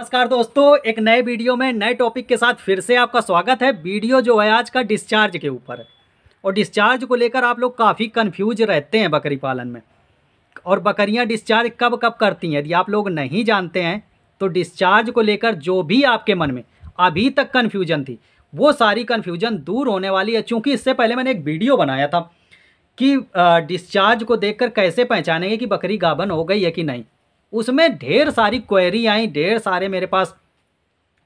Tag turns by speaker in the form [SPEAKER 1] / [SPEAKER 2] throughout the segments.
[SPEAKER 1] नमस्कार दोस्तों एक नए वीडियो में नए टॉपिक के साथ फिर से आपका स्वागत है वीडियो जो है आज का डिस्चार्ज के ऊपर और डिस्चार्ज को लेकर आप लोग काफ़ी कंफ्यूज रहते हैं बकरी पालन में और बकरियां डिस्चार्ज कब कब करती हैं यदि आप लोग नहीं जानते हैं तो डिस्चार्ज को लेकर जो भी आपके मन में अभी तक कन्फ्यूजन थी वो सारी कन्फ्यूजन दूर होने वाली है चूँकि इससे पहले मैंने एक वीडियो बनाया था कि डिस्चार्ज को देख कैसे पहचानेंगे कि बकरी गाभन हो गई है कि नहीं उसमें ढेर सारी क्वेरी आई ढेर सारे मेरे पास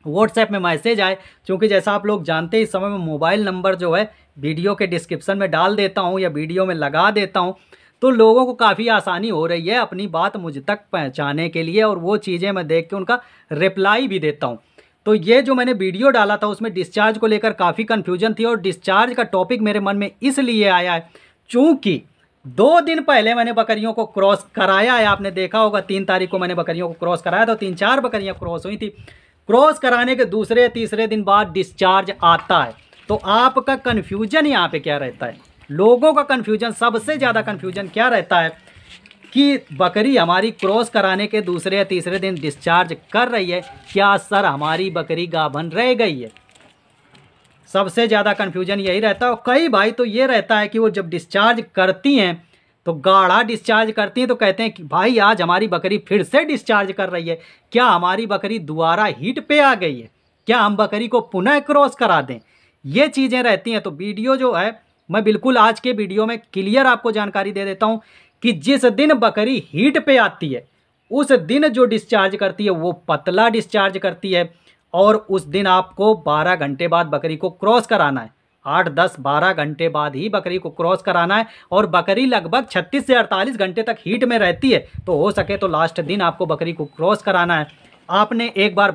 [SPEAKER 1] व्हाट्सएप में मैसेज आए क्योंकि जैसा आप लोग जानते हैं इस समय में मोबाइल नंबर जो है वीडियो के डिस्क्रिप्शन में डाल देता हूँ या वीडियो में लगा देता हूँ तो लोगों को काफ़ी आसानी हो रही है अपनी बात मुझ तक पहुँचाने के लिए और वो चीज़ें मैं देख के उनका रिप्लाई भी देता हूँ तो ये जो मैंने वीडियो डाला था उसमें डिस्चार्ज को लेकर काफ़ी कन्फ्यूजन थी और डिस्चार्ज का टॉपिक मेरे मन में इसलिए आया है चूँकि दो दिन पहले मैंने बकरियों को क्रॉस कराया है आपने देखा होगा तीन तारीख को मैंने बकरियों को क्रॉस कराया था तीन चार बकरियां क्रॉस हुई थी क्रॉस कराने के दूसरे तीसरे दिन बाद डिस्चार्ज आता है तो आपका कन्फ्यूजन यहाँ पे क्या रहता है लोगों का कन्फ्यूजन सबसे ज़्यादा कन्फ्यूजन क्या रहता है कि बकरी हमारी क्रॉस कराने के दूसरे या तीसरे दिन डिस्चार्ज कर रही है क्या सर हमारी बकरी गाभन रह गई है सबसे ज़्यादा कन्फ्यूजन यही रहता है और कई भाई तो ये रहता है कि वो जब डिस्चार्ज करती हैं तो गाढ़ा डिस्चार्ज करती हैं तो कहते हैं कि भाई आज हमारी बकरी फिर से डिस्चार्ज कर रही है क्या हमारी बकरी दोबारा हीट पे आ गई है क्या हम बकरी को पुनः क्रॉस करा दें ये चीज़ें रहती हैं तो वीडियो जो है मैं बिल्कुल आज के वीडियो में क्लियर आपको जानकारी दे देता हूँ कि जिस दिन बकरी हीट पे आती है उस दिन जो डिस्चार्ज करती है वो पतला डिस्चार्ज करती है और उस दिन आपको बारह घंटे बाद बकरी को क्रॉस कराना है आठ दस बारह घंटे बाद ही बकरी को क्रॉस कराना है और बकरी लगभग छत्तीस से अड़तालीस घंटे तक हीट में रहती है तो हो सके तो लास्ट दिन आपको बकरी को क्रॉस कराना है आपने एक बार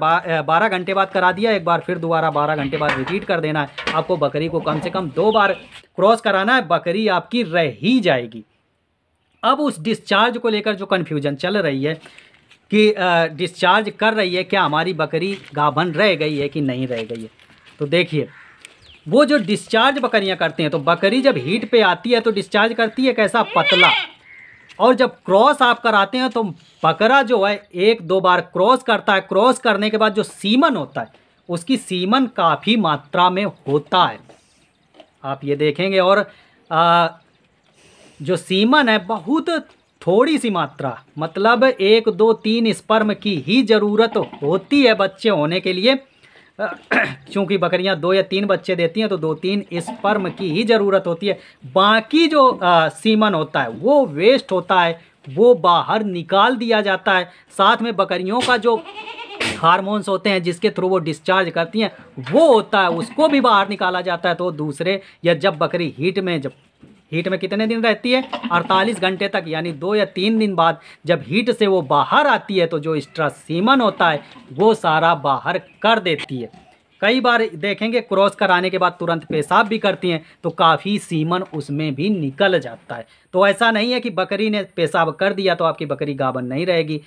[SPEAKER 1] बारह घंटे बाद करा दिया एक बार फिर दोबारा बारह घंटे बाद रिपीट कर देना है आपको बकरी को कम से कम दो बार क्रॉस कराना है बकरी आपकी रह ही जाएगी अब उस डिस्चार्ज को लेकर जो कन्फ्यूजन चल रही है कि डिस्चार्ज कर रही है क्या हमारी बकरी गाभन रह गई है कि नहीं रह गई है तो देखिए वो जो डिस्चार्ज बकरियां करती हैं तो बकरी जब हीट पे आती है तो डिस्चार्ज करती है कैसा पतला और जब क्रॉस आप कराते हैं तो बकरा जो है एक दो बार क्रॉस करता है क्रॉस करने के बाद जो सीमन होता है उसकी सीमन काफ़ी मात्रा में होता है आप ये देखेंगे और आ, जो सीमन है बहुत थोड़ी सी मात्रा मतलब एक दो तीन स्पर्म की ही ज़रूरत होती है बच्चे होने के लिए क्योंकि बकरियां दो या तीन बच्चे देती हैं तो दो तीन स्पर्म की ही ज़रूरत होती है बाकी जो आ, सीमन होता है वो वेस्ट होता है वो बाहर निकाल दिया जाता है साथ में बकरियों का जो हारमोन्स होते हैं जिसके थ्रू वो डिस्चार्ज करती हैं वो होता है उसको भी बाहर निकाला जाता है तो दूसरे या जब बकरी हीट में जब हीट में कितने दिन रहती है 48 घंटे तक यानी दो या तीन दिन बाद जब हीट से वो बाहर आती है तो जो एक्स्ट्रा सीमन होता है वो सारा बाहर कर देती है कई बार देखेंगे क्रॉस कराने के बाद तुरंत पेशाब भी करती हैं तो काफ़ी सीमन उसमें भी निकल जाता है तो ऐसा नहीं है कि बकरी ने पेशाब कर दिया तो आपकी बकरी गाबन नहीं रहेगी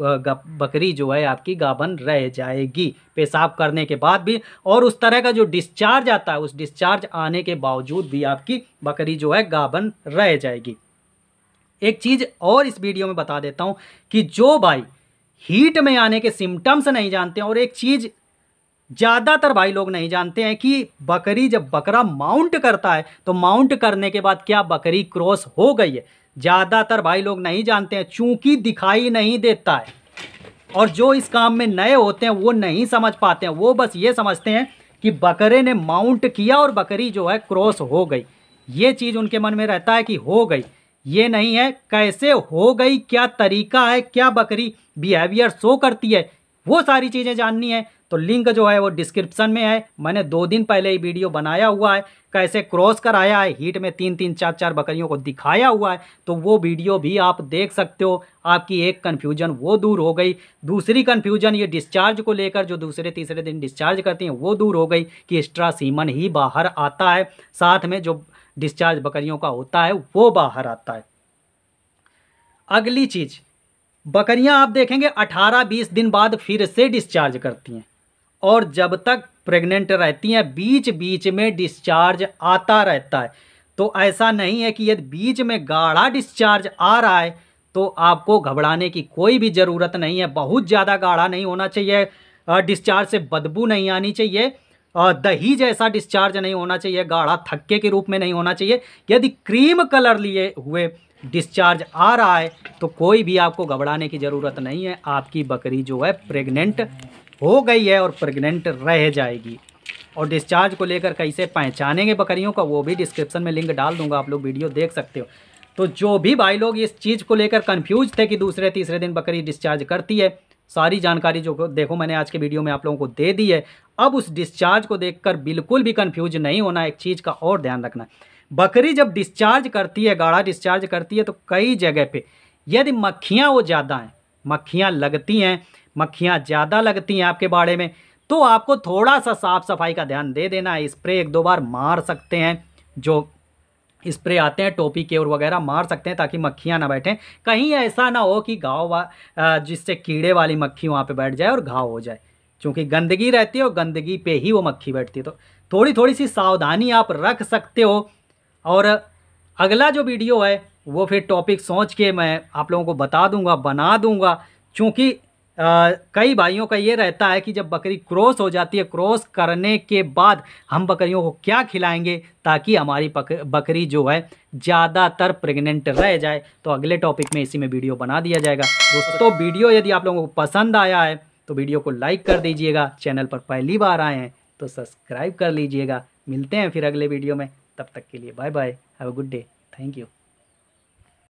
[SPEAKER 1] बकरी जो है आपकी गाबन रह जाएगी पेशाब करने के बाद भी और उस तरह का जो डिस्चार्ज आता है उस डिस्चार्ज आने के बावजूद भी आपकी बकरी जो है गाबन रह जाएगी एक चीज़ और इस वीडियो में बता देता हूँ कि जो भाई हीट में आने के सिम्टम्स नहीं जानते और एक चीज़ ज़्यादातर भाई लोग नहीं जानते हैं कि बकरी जब बकरा माउंट करता है तो माउंट करने के बाद क्या बकरी क्रॉस हो गई है ज़्यादातर भाई लोग नहीं जानते हैं चूँकि दिखाई नहीं देता है और जो इस काम में नए होते हैं वो नहीं समझ पाते हैं वो बस ये समझते हैं कि बकरे ने माउंट किया और बकरी जो है क्रॉस हो गई ये चीज़ उनके मन में रहता है कि हो गई ये नहीं है कैसे हो गई क्या तरीका है क्या बकरी बिहेवियर शो करती है वो सारी चीज़ें जाननी है तो लिंक जो है वो डिस्क्रिप्शन में है मैंने दो दिन पहले ही वीडियो बनाया हुआ है कैसे क्रॉस कराया है हीट में तीन तीन चार चार बकरियों को दिखाया हुआ है तो वो वीडियो भी आप देख सकते हो आपकी एक कन्फ्यूजन वो दूर हो गई दूसरी कन्फ्यूजन ये डिस्चार्ज को लेकर जो दूसरे तीसरे दिन डिस्चार्ज करती हैं वो दूर हो गई कि एक्स्ट्रा सीमन ही बाहर आता है साथ में जो डिस्चार्ज बकरियों का होता है वो बाहर आता है अगली चीज़ बकरियां आप देखेंगे 18-20 दिन बाद फिर से डिस्चार्ज करती हैं और जब तक प्रेग्नेंट रहती हैं बीच बीच में डिस्चार्ज आता रहता है तो ऐसा नहीं है कि यदि बीच में गाढ़ा डिस्चार्ज आ रहा है तो आपको घबराने की कोई भी ज़रूरत नहीं है बहुत ज़्यादा गाढ़ा नहीं होना चाहिए डिस्चार्ज से बदबू नहीं आनी चाहिए दही जैसा डिस्चार्ज नहीं होना चाहिए गाढ़ा थक्के के रूप में नहीं होना चाहिए यदि क्रीम कलर लिए हुए डिस्चार्ज आ रहा है तो कोई भी आपको घबराने की ज़रूरत नहीं है आपकी बकरी जो है प्रेग्नेंट हो गई है और प्रेग्नेंट रह जाएगी और डिस्चार्ज को लेकर कैसे पहचानेंगे बकरियों का वो भी डिस्क्रिप्शन में लिंक डाल दूंगा आप लोग वीडियो देख सकते हो तो जो भी भाई लोग इस चीज़ को लेकर कन्फ्यूज थे कि दूसरे तीसरे दिन बकरी डिस्चार्ज करती है सारी जानकारी जो देखो मैंने आज के वीडियो में आप लोगों को दे दी है अब उस डिस्चार्ज को देख बिल्कुल भी कन्फ्यूज नहीं होना एक चीज़ का और ध्यान रखना बकरी जब डिस्चार्ज करती है गाढ़ा डिस्चार्ज करती है तो कई जगह पर यदि मक्खियाँ वो ज़्यादा हैं मक्खियाँ लगती हैं मक्खियाँ ज़्यादा लगती हैं आपके बाड़े में तो आपको थोड़ा सा साफ़ सफाई का ध्यान दे देना है स्प्रे एक दो बार मार सकते हैं जो स्प्रे आते हैं टोपी के और वगैरह मार सकते हैं ताकि मक्खियाँ ना बैठें कहीं ऐसा ना हो कि घाव जिससे कीड़े वाली मक्खी वहाँ पे बैठ जाए और घाव हो जाए क्योंकि गंदगी रहती है और गंदगी पे ही वो मक्खी बैठती है तो थोड़ी थोड़ी सी सावधानी आप रख सकते हो और अगला जो वीडियो है वो फिर टॉपिक सोच के मैं आप लोगों को बता दूंगा बना दूंगा क्योंकि कई भाइयों का ये रहता है कि जब बकरी क्रॉस हो जाती है क्रॉस करने के बाद हम बकरियों को क्या खिलाएंगे ताकि हमारी बकरी जो है ज़्यादातर प्रेग्नेंट रह जाए तो अगले टॉपिक में इसी में वीडियो बना दिया जाएगा दोस्तों वीडियो यदि आप लोगों को पसंद आया है तो वीडियो को लाइक कर दीजिएगा चैनल पर पहली बार आए हैं तो सब्सक्राइब कर लीजिएगा मिलते हैं फिर अगले वीडियो में तब तक के लिए bye bye have a good day thank you